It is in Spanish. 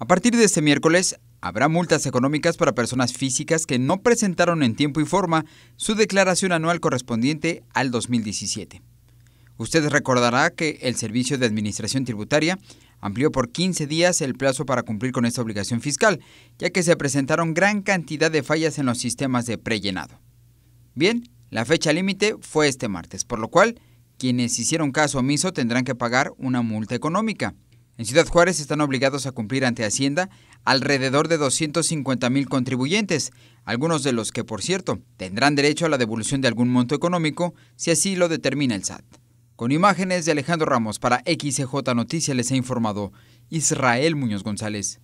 A partir de este miércoles, habrá multas económicas para personas físicas que no presentaron en tiempo y forma su declaración anual correspondiente al 2017. Usted recordará que el Servicio de Administración Tributaria amplió por 15 días el plazo para cumplir con esta obligación fiscal, ya que se presentaron gran cantidad de fallas en los sistemas de prellenado. Bien, la fecha límite fue este martes, por lo cual quienes hicieron caso omiso tendrán que pagar una multa económica. En Ciudad Juárez están obligados a cumplir ante Hacienda alrededor de 250 mil contribuyentes, algunos de los que, por cierto, tendrán derecho a la devolución de algún monto económico si así lo determina el SAT. Con imágenes de Alejandro Ramos para XJ e Noticias les ha informado Israel Muñoz González.